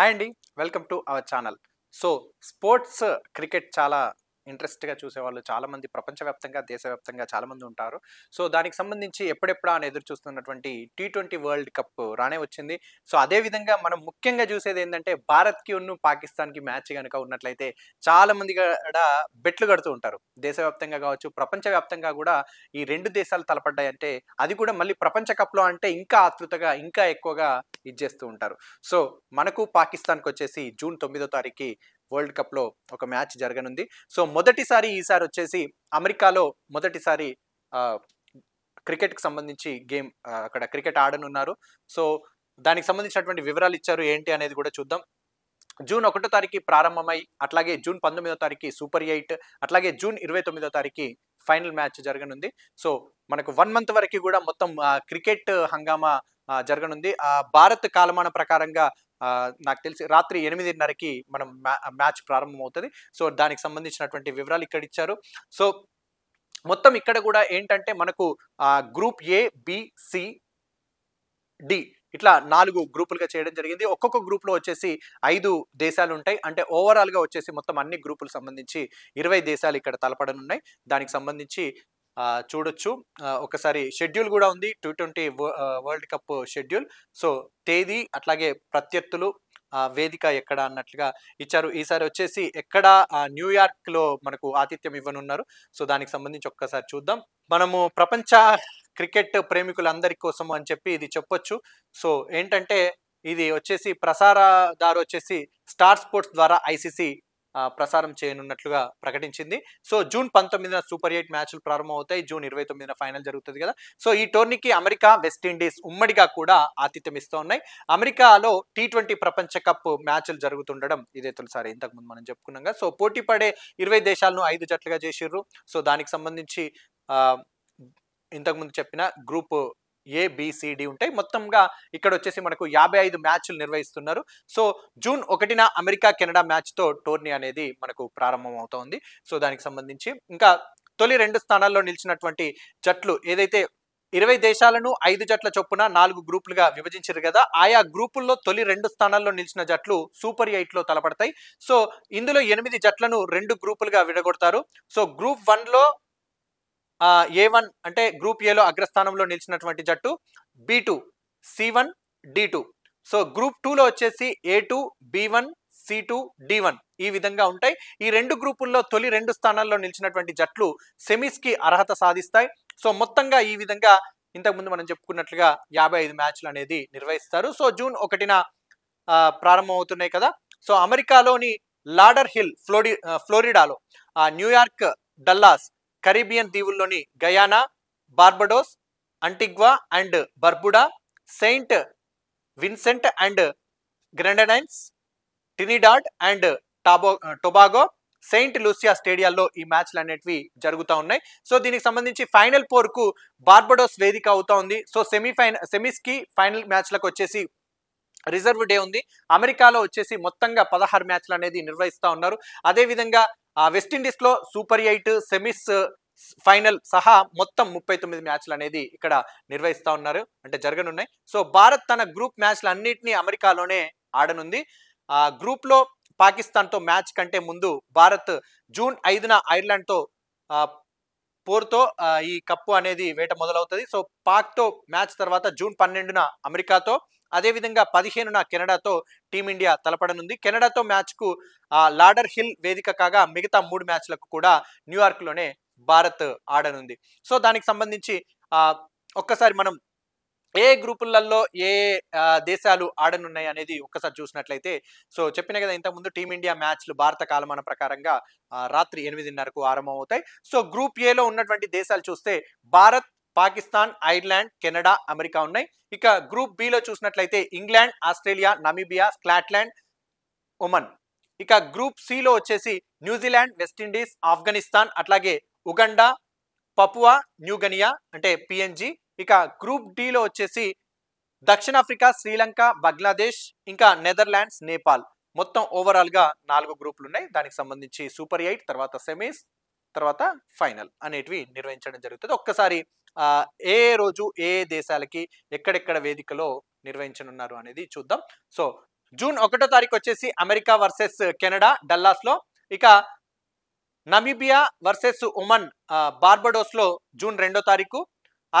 hi అండి welcome to our channel so sports cricket చాలా ఇంట్రెస్ట్గా చూసేవాళ్ళు చాలామంది ప్రపంచవ్యాప్తంగా దేశవ్యాప్తంగా చాలామంది ఉంటారు సో దానికి సంబంధించి ఎప్పుడెప్పుడా అని ఎదురు చూస్తున్నటువంటి టీ ట్వంటీ వరల్డ్ కప్ రానే వచ్చింది సో అదేవిధంగా మనం ముఖ్యంగా చూసేది ఏంటంటే భారత్కి ఉన్ను పాకిస్తాన్కి మ్యాచ్ కనుక ఉన్నట్లయితే చాలామంది కూడా బెట్లు కడుతూ ఉంటారు దేశవ్యాప్తంగా కావచ్చు ప్రపంచవ్యాప్తంగా కూడా ఈ రెండు దేశాలు తలపడ్డాయంటే అది కూడా మళ్ళీ ప్రపంచ కప్లో అంటే ఇంకా ఆతృతగా ఇంకా ఎక్కువగా ఇచ్చేస్తూ ఉంటారు సో మనకు పాకిస్తాన్కి వచ్చేసి జూన్ తొమ్మిదో తారీఖు వరల్డ్ కప్లో ఒక మ్యాచ్ జరగనుంది సో మొదటిసారి ఈసారి వచ్చేసి అమెరికాలో మొదటిసారి క్రికెట్కి సంబంధించి గేమ్ అక్కడ క్రికెట్ ఆడనున్నారు సో దానికి సంబంధించినటువంటి వివరాలు ఇచ్చారు ఏంటి అనేది కూడా చూద్దాం జూన్ ఒకటో తారీఖు ప్రారంభమై అట్లాగే జూన్ పంతొమ్మిదో తారీఖు సూపర్ ఎయిట్ అట్లాగే జూన్ ఇరవై తొమ్మిదో తారీఖు ఫైనల్ మ్యాచ్ జరగనుంది సో మనకు వన్ మంత్ వరకు కూడా మొత్తం క్రికెట్ హంగామా జరగనుంది భారత్ కాలమాన ప్రకారంగా నాకు తెలిసి రాత్రి ఎనిమిదిన్నరకి మనం మ్యాచ్ ప్రారంభమవుతుంది సో దానికి సంబంధించినటువంటి వివరాలు ఇక్కడ ఇచ్చారు సో మొత్తం ఇక్కడ కూడా ఏంటంటే మనకు గ్రూప్ ఏ బిసి డి ఇట్లా నాలుగు గ్రూపులుగా చేయడం జరిగింది ఒక్కొక్క గ్రూప్లో వచ్చేసి ఐదు దేశాలు ఉంటాయి అంటే ఓవరాల్గా వచ్చేసి మొత్తం అన్ని గ్రూపులకు సంబంధించి ఇరవై దేశాలు ఇక్కడ తలపడనున్నాయి దానికి సంబంధించి చూడొచ్చు ఒకసారి షెడ్యూల్ కూడా ఉంది two twenty world cup schedule so తేదీ అట్లాగే ప్రత్యర్థులు వేదిక ఎక్కడ అన్నట్లుగా ఇచ్చారు ఈసారి వచ్చేసి ఎక్కడ న్యూయార్క్లో మనకు ఆతిథ్యం ఇవ్వనున్నారు సో దానికి సంబంధించి ఒక్కసారి చూద్దాం మనము ప్రపంచ క్రికెట్ ప్రేమికులందరి కోసం అని చెప్పి ఇది చెప్పొచ్చు సో ఏంటంటే ఇది వచ్చేసి ప్రసారదారు వచ్చేసి స్టార్ స్పోర్ట్స్ ద్వారా ఐసీసీ ప్రసారం చేయనున్నట్లుగా ప్రకటించింది సో జూన్ పంతొమ్మిదిన సూపర్ ఎయిట్ మ్యాచ్లు ప్రారంభమవుతాయి జూన్ ఇరవై తొమ్మిదిన ఫైనల్ జరుగుతుంది కదా సో ఈ టోర్నీకి అమెరికా వెస్టిండీస్ ఉమ్మడిగా కూడా ఆతిథ్యం ఇస్తూ ఉన్నాయి అమెరికాలో టీ ట్వంటీ ప్రపంచ కప్ మ్యాచ్లు జరుగుతుండడం ఇదే తొలిసారి ఇంతకుముందు మనం చెప్పుకున్నాం సో పోటీ పడే ఇరవై దేశాలను ఐదు జట్లుగా చేసిర్రు సో దానికి సంబంధించి ఇంతకుముందు చెప్పిన గ్రూప్ ఏబిసిడి ఉంటాయి మొత్తంగా ఇక్కడ వచ్చేసి మనకు యాభై ఐదు మ్యాచ్లు నిర్వహిస్తున్నారు సో జూన్ ఒకటిన అమెరికా కెనడా మ్యాచ్తో టోర్నీ అనేది మనకు ప్రారంభం అవుతోంది సో దానికి సంబంధించి ఇంకా తొలి రెండు స్థానాల్లో నిలిచినటువంటి జట్లు ఏదైతే ఇరవై దేశాలను ఐదు జట్ల చొప్పున నాలుగు గ్రూపులుగా విభజించారు కదా ఆయా గ్రూపుల్లో తొలి రెండు స్థానాల్లో నిలిచిన జట్లు సూపర్ ఎయిట్లో తలపడతాయి సో ఇందులో ఎనిమిది జట్లను రెండు గ్రూపులుగా విడగొడతారు సో గ్రూప్ వన్లో ఏ వన్ అంటే గ్రూప్ ఏలో అగ్రస్థానంలో నిలిచినటువంటి జట్టు B two C one D two so group టూలో వచ్చేసి A two B one C two D one ఈ విధంగా ఉంటాయి ఈ రెండు గ్రూపుల్లో తొలి రెండు స్థానాల్లో నిలిచినటువంటి జట్లు సెమీస్కి అర్హత సాధిస్తాయి సో మొత్తంగా ఈ విధంగా ఇంతకుముందు మనం చెప్పుకున్నట్లుగా యాభై ఐదు మ్యాచ్లు అనేది నిర్వహిస్తారు సో జూన్ ఒకటిన ప్రారంభమవుతున్నాయి కదా సో అమెరికాలోని లాడర్ హిల్ ఫ్లోరి ఫ్లోరిడాలో న్యూయార్క్ డల్లాస్ కరీబియన్ దీవుల్లోని Guyana Barbados Antigua and Barbuda Saint Vincent and Grenadines Trinidad and టాబో టొబాగో సెయింట్ లూసియా స్టేడియాల్లో ఈ మ్యాచ్లు అనేటివి జరుగుతూ ఉన్నాయి సో దీనికి సంబంధించి ఫైనల్ ఫోర్కు బార్బడోస్ వేదిక అవుతా ఉంది సో సెమీఫైన సెమీస్కి ఫైనల్ మ్యాచ్లకు వచ్చేసి రిజర్వ్ డే ఉంది అమెరికాలో వచ్చేసి మొత్తంగా పదహారు మ్యాచ్లు అనేది నిర్వహిస్తూ ఉన్నారు అదేవిధంగా ఆ వెస్టిండీస్లో సూపర్ ఎయిట్ సెమీస్ ఫైనల్ సహా మొత్తం ముప్పై తొమ్మిది మ్యాచ్లు అనేది ఇక్కడ నిర్వహిస్తూ ఉన్నారు అంటే జరగనున్నాయి సో భారత్ తన గ్రూప్ మ్యాచ్లు అన్నింటినీ అమెరికాలోనే ఆడనుంది ఆ గ్రూప్లో పాకిస్తాన్తో మ్యాచ్ కంటే ముందు భారత్ జూన్ ఐదున ఐర్లాండ్తో పోర్తో ఈ కప్పు అనేది వేట మొదలవుతుంది సో పాక్తో మ్యాచ్ తర్వాత జూన్ పన్నెండున అమెరికాతో అదేవిధంగా పదిహేనున కెనడాతో టీమిండియా తలపడనుంది కెనడాతో మ్యాచ్కు లాడర్ హిల్ వేదిక కాగా మిగతా మూడు మ్యాచ్లకు కూడా న్యూయార్క్లోనే భారత్ ఆడనుంది సో దానికి సంబంధించి ఒక్కసారి మనం ఏ గ్రూపులలో ఏ దేశాలు ఆడనున్నాయి అనేది ఒక్కసారి చూసినట్లయితే సో చెప్పిన కదా ఇంతకుముందు టీమిండియా మ్యాచ్లు భారత కాలమాన ప్రకారంగా రాత్రి ఎనిమిదిన్నరకు ఆరంభం అవుతాయి సో గ్రూప్ ఏలో ఉన్నటువంటి దేశాలు చూస్తే Bharat Pakistan Ireland Canada America ఉన్నాయి ఇక గ్రూప్ బిలో చూసినట్లయితే England Australia Namibia Scotland Oman ఇక గ్రూప్ సిలో వచ్చేసి న్యూజిలాండ్ వెస్టిండీస్ ఆఫ్ఘనిస్తాన్ అట్లాగే ఉగండా పపువా న్యూగనియా అంటే పిఎన్జి ఇక గ్రూప్ డిలో వచ్చేసి దక్షిణాఫ్రికా శ్రీలంక బంగ్లాదేశ్ ఇంకా నెదర్లాండ్స్ నేపాల్ మొత్తం ఓవరాల్గా నాలుగు గ్రూపులు ఉన్నాయి దానికి సంబంధించి సూపర్ ఎయిట్ తర్వాత సెమీస్ తర్వాత ఫైనల్ అనేటివి నిర్వహించడం జరుగుతుంది ఒక్కసారి ఏ రోజు ఏ దేశాలకి ఎక్కడెక్కడ వేదికలో నిర్వహించనున్నారు అనేది చూద్దాం సో జూన్ ఒకటో తారీఖు వచ్చేసి అమెరికా వర్సెస్ కెనడా డల్లాస్లో ఇక నమీబియా వర్సెస్ ఉమన్ బార్బడోస్లో జూన్ రెండో తారీఖు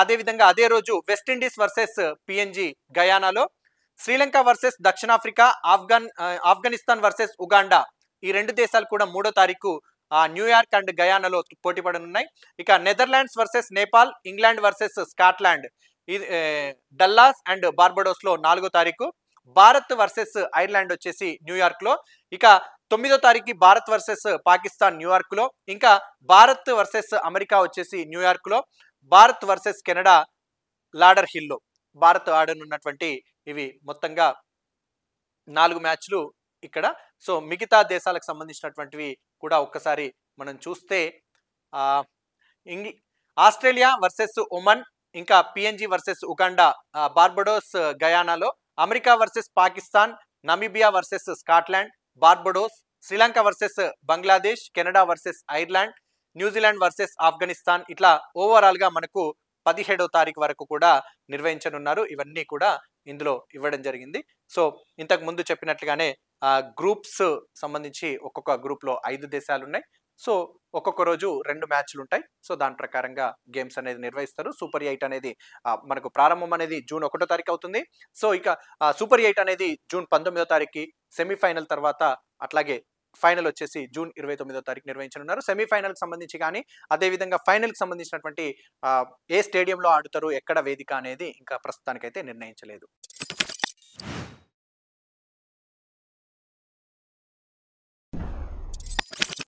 అదేవిధంగా అదే రోజు వెస్టిండీస్ వర్సెస్ పిఎన్జి గయానాలో శ్రీలంక వర్సెస్ దక్షిణాఫ్రికా ఆఫ్ఘన్ ఆఫ్ఘనిస్తాన్ వర్సెస్ ఉగాండా ఈ రెండు దేశాలు కూడా మూడో తారీఖు న్యూయార్క్ అండ్ గయానాలో పోటీ పడనున్నాయి ఇక Netherlands versus Nepal England versus Scotland ఇది డల్లాస్ అండ్ బార్బడోస్లో నాలుగో తారీఖు భారత్ వర్సెస్ ఐర్లాండ్ వచ్చేసి న్యూయార్క్లో ఇక తొమ్మిదో తారీఖు భారత్ వర్సెస్ పాకిస్తాన్ న్యూయార్క్లో ఇంకా భారత్ వర్సెస్ అమెరికా వచ్చేసి న్యూయార్క్లో భారత్ వర్సెస్ కెనడా లాడర్ హిల్లో భారత్ ఆడనున్నటువంటి ఇవి మొత్తంగా నాలుగు మ్యాచ్లు ఇక్కడ సో మిగతా దేశాలకు సంబంధించినటువంటివి కూడా ఒక్కసారి మనం చూస్తే ఇంగ్లీ ఆస్ట్రేలియా వర్సెస్ ఒమన్ ఇంకా పిఎన్జి వర్సెస్ ఉగాండా బార్బడోస్ గయానాలో America versus Pakistan Namibia versus Scotland Barbados Sri Lanka versus Bangladesh Canada versus Ireland New Zealand versus Afghanistan ఇట్లా ఓవరాల్గా మనకు పదిహేడో తారీఖు వరకు కూడా నిర్వహించనున్నారు ఇవన్నీ కూడా ఇందులో ఇవ్వడం జరిగింది సో ఇంతకు ముందు చెప్పినట్లుగానే గ్రూప్స్ సంబంధించి ఒక్కొక్క గ్రూప్లో ఐదు దేశాలు ఉన్నాయి సో ఒక్కొక్క రోజు రెండు మ్యాచ్లు ఉంటాయి సో దాని ప్రకారంగా గేమ్స్ అనేది నిర్వహిస్తారు సూపర్ ఎయిట్ అనేది మనకు ప్రారంభం అనేది జూన్ ఒకటో తారీఖు అవుతుంది సో ఇక సూపర్ ఎయిట్ అనేది జూన్ పంతొమ్మిదో తారీఖుకి సెమీఫైనల్ తర్వాత అట్లాగే ఫైనల్ వచ్చేసి జూన్ ఇరవై తొమ్మిదో తారీఖు నిర్వహించనున్నారు సెమీఫైనల్కి సంబంధించి కానీ అదేవిధంగా ఫైనల్కి సంబంధించినటువంటి ఏ స్టేడియంలో ఆడుతారు ఎక్కడ వేదిక అనేది ఇంకా ప్రస్తుతానికైతే నిర్ణయించలేదు